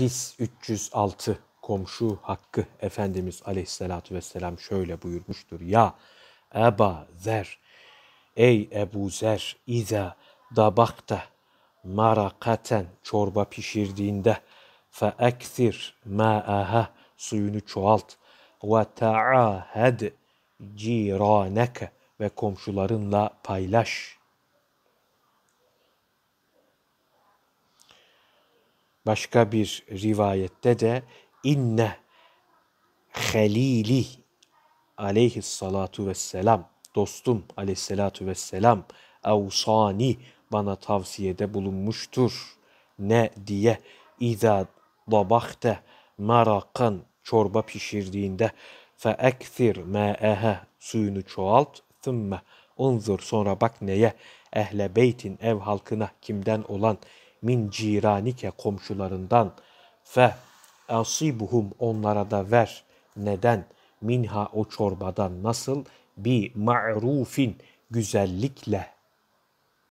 Hadis 306 komşu hakkı Efendimiz aleyhissalatü vesselam şöyle buyurmuştur. Ya Eba Zer, ey Ebu Zer, İza dabakta marakaten çorba pişirdiğinde fe eksir ma'aha suyunu çoğalt ve ta'ahed ciraneke ve komşularınla paylaş.'' Başka bir rivayette de inne halili aleyhissalatu vesselam dostum aleyhissalatu vesselam evsani bana tavsiyede bulunmuştur. Ne diye İza dabahte marakan çorba pişirdiğinde fe ekfir ma'aha suyunu çoğalt thumma unzur sonra bak neye ehle beytin ev halkına kimden olan min ciranike komşularından fe asibuhum onlara da ver. Neden? Minha o çorbadan nasıl? Bi ma'rufin güzellikle